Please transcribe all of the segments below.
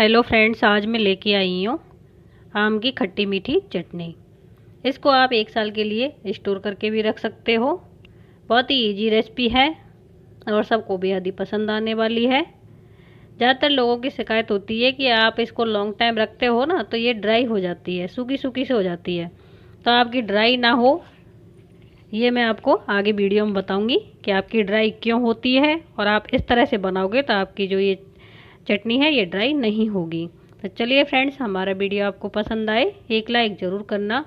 hello friends आज मैं लेके आई हूँ आम की खट्टी मीठी चटनी इसको आप एक साल के लिए स्टोर करके भी रख सकते हो बहुत ही इजी रेसिपी है और सबको बेहद ही पसंद आने वाली है ज़्यादातर लोगों की शिकायत होती है कि आप इसको लॉन्ग टाइम रखते हो ना तो ये ड्राई हो जाती है सूखी सूखी से हो जाती है तो आपकी ड्राई ना हो ये मैं आपको आगे वीडियो में बताऊंगी कि आपकी ड्राई क्यों होती है और आप इस तरह से बनाओगे तो आपकी जो ये चटनी है ये ड्राई नहीं होगी तो चलिए फ्रेंड्स हमारा वीडियो आपको पसंद आए एक लाइक ज़रूर करना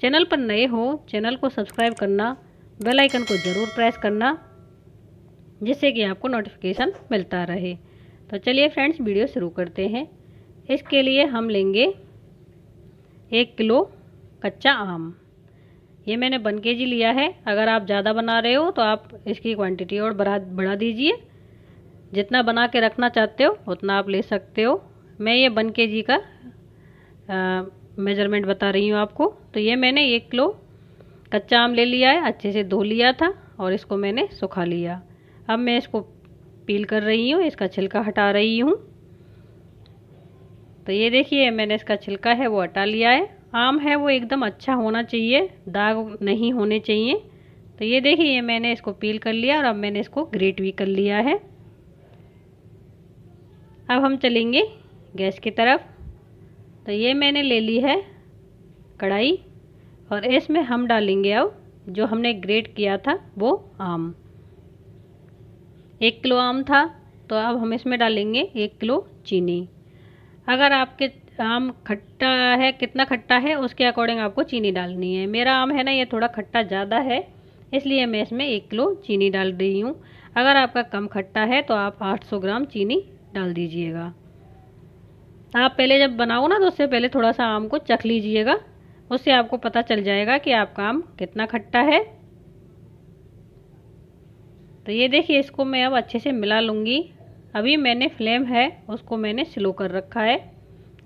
चैनल पर नए हो चैनल को सब्सक्राइब करना बेल आइकन को ज़रूर प्रेस करना जिससे कि आपको नोटिफिकेशन मिलता रहे तो चलिए फ्रेंड्स वीडियो शुरू करते हैं इसके लिए हम लेंगे एक किलो कच्चा आम ये मैंने वन के जी लिया है अगर आप ज़्यादा बना रहे हो तो आप इसकी क्वांटिटी और बढ़ा बढ़ा दीजिए जितना बना के रखना चाहते हो उतना आप ले सकते हो मैं ये वन के जी का मेजरमेंट बता रही हूँ आपको तो ये मैंने एक किलो कच्चा आम ले लिया है अच्छे से धो लिया था और इसको मैंने सुखा लिया अब मैं इसको पील कर रही हूँ इसका छिलका हटा रही हूँ तो ये देखिए मैंने इसका छिलका है वो हटा लिया है आम है वो एकदम अच्छा होना चाहिए दाग नहीं होने चाहिए तो ये देखिए मैंने इसको पील कर लिया और अब मैंने इसको ग्रेट भी कर लिया है अब हम चलेंगे गैस की तरफ तो ये मैंने ले ली है कढ़ाई और इसमें हम डालेंगे अब जो हमने ग्रेट किया था वो आम एक किलो आम था तो अब हम इसमें डालेंगे एक किलो चीनी अगर आपके आम खट्टा है कितना खट्टा है उसके अकॉर्डिंग आपको चीनी डालनी है मेरा आम है ना ये थोड़ा खट्टा ज़्यादा है इसलिए मैं इसमें एक किलो चीनी डाल रही हूँ अगर आपका कम खट्टा है तो आप 800 ग्राम चीनी डाल दीजिएगा आप पहले जब बनाओ ना तो उससे पहले थोड़ा सा आम को चख लीजिएगा उससे आपको पता चल जाएगा कि आपका आम कितना खट्टा है तो ये देखिए इसको मैं अब अच्छे से मिला लूँगी अभी मैंने फ्लेम है उसको मैंने स्लो कर रखा है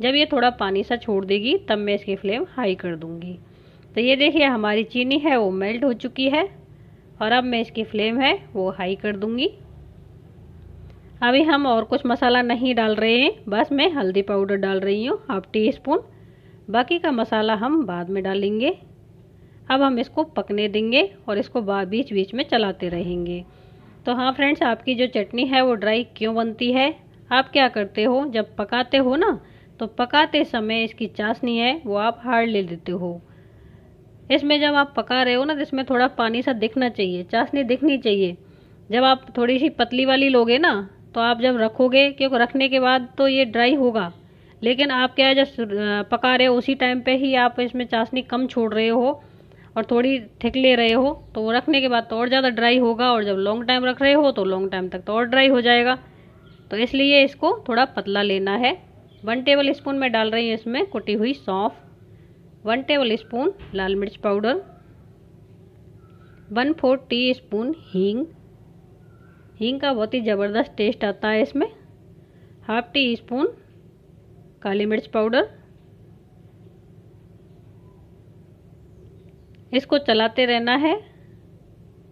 जब ये थोड़ा पानी सा छोड़ देगी तब मैं इसकी फ्लेम हाई कर दूँगी तो ये देखिए हमारी चीनी है वो मेल्ट हो चुकी है और अब मैं इसकी फ्लेम है वो हाई कर दूँगी अभी हम और कुछ मसाला नहीं डाल रहे हैं बस मैं हल्दी पाउडर डाल रही हूँ हाफ टी स्पून बाकी का मसाला हम बाद में डालेंगे अब हम इसको पकने देंगे और इसको बीच बीच में चलाते रहेंगे तो हाँ फ्रेंड्स आपकी जो चटनी है वो ड्राई क्यों बनती है आप क्या करते हो जब पकाते हो ना तो पकाते समय इसकी चाशनी है वो आप हार्ड ले देते हो इसमें जब आप पका रहे हो ना तो इसमें थोड़ा पानी सा दिखना चाहिए चाशनी दिखनी चाहिए जब आप थोड़ी सी पतली वाली लोगे ना तो आप जब रखोगे क्योंकि रखने के बाद तो ये ड्राई होगा लेकिन आप क्या है जब पका रहे हो उसी टाइम पे ही आप इसमें चाशनी कम छोड़ रहे हो और थोड़ी थिक ले रहे हो तो वो रखने के बाद तो और ज़्यादा ड्राई होगा और जब लॉन्ग टाइम रख रहे हो तो लॉन्ग टाइम तक तो और ड्राई हो जाएगा तो इसलिए इसको थोड़ा पतला लेना है वन टेबल स्पून में डाल रही हूँ इसमें कुटी हुई सौंफ वन टेबल स्पून लाल मिर्च powder one four tea spoon हींग हींग का बहुत ही ज़बरदस्त टेस्ट आता है इसमें हाफ टी स्पून काली मिर्च पाउडर इसको चलाते रहना है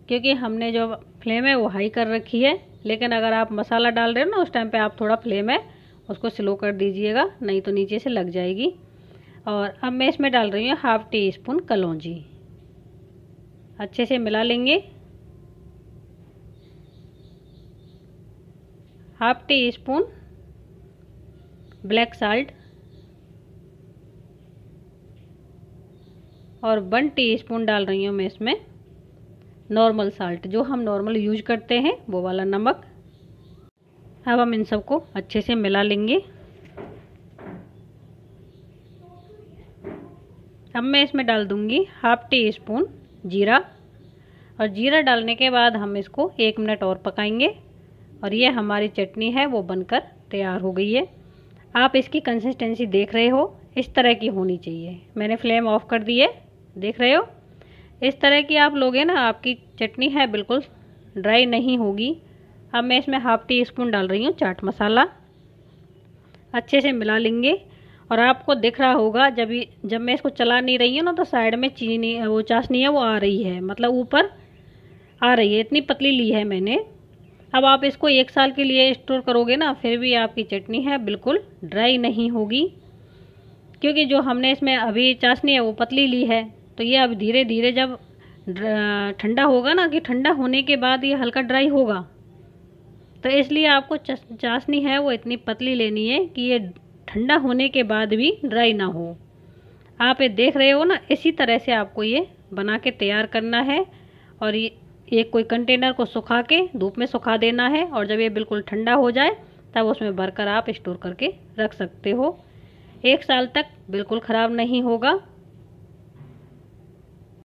क्योंकि हमने जो फ्लेम है वो हाई कर रखी है लेकिन अगर आप मसाला डाल रहे हो ना उस टाइम पे आप थोड़ा फ्लेम है उसको स्लो कर दीजिएगा नहीं तो नीचे से लग जाएगी और अब मैं इसमें डाल रही हूँ हाफ़ टी स्पून कलौजी अच्छे से मिला लेंगे half tea spoon black salt और वन टी स्पून डाल रही हूँ मैं इसमें नॉर्मल साल्ट जो हम नॉर्मल यूज करते हैं वो वाला नमक अब हम इन सबको अच्छे से मिला लेंगे अब मैं इसमें डाल दूंगी हाफ टी स्पून जीरा और जीरा डालने के बाद हम इसको एक मिनट और पकाएंगे और ये हमारी चटनी है वो बनकर तैयार हो गई है आप इसकी कंसिस्टेंसी देख रहे हो इस तरह की होनी चाहिए मैंने फ्लेम ऑफ कर दी है देख रहे हो इस तरह की आप लोगे ना आपकी चटनी है बिल्कुल ड्राई नहीं होगी अब मैं इसमें हाफ टी स्पून डाल रही हूँ चाट मसाला अच्छे से मिला लेंगे और आपको दिख रहा होगा जब जब मैं इसको चला नहीं रही हूँ ना तो साइड में चीनी वो चाशनी है वो आ रही है मतलब ऊपर आ रही है इतनी पतली ली है मैंने अब आप इसको एक साल के लिए स्टोर करोगे ना फिर भी आपकी चटनी है बिल्कुल ड्राई नहीं होगी क्योंकि जो हमने इसमें अभी चाशनी है वो पतली ली है तो ये अब धीरे धीरे जब ठंडा होगा ना कि ठंडा होने के बाद ये हल्का ड्राई होगा तो इसलिए आपको चाशनी है वो इतनी पतली लेनी है कि ये ठंडा होने के बाद भी ड्राई ना हो आप ये देख रहे हो ना इसी तरह से आपको ये बना के तैयार करना है और ये एक कोई कंटेनर को सुखा के धूप में सुखा देना है और जब ये बिल्कुल ठंडा हो जाए तब उसमें भरकर आप स्टोर करके रख सकते हो एक साल तक बिल्कुल ख़राब नहीं होगा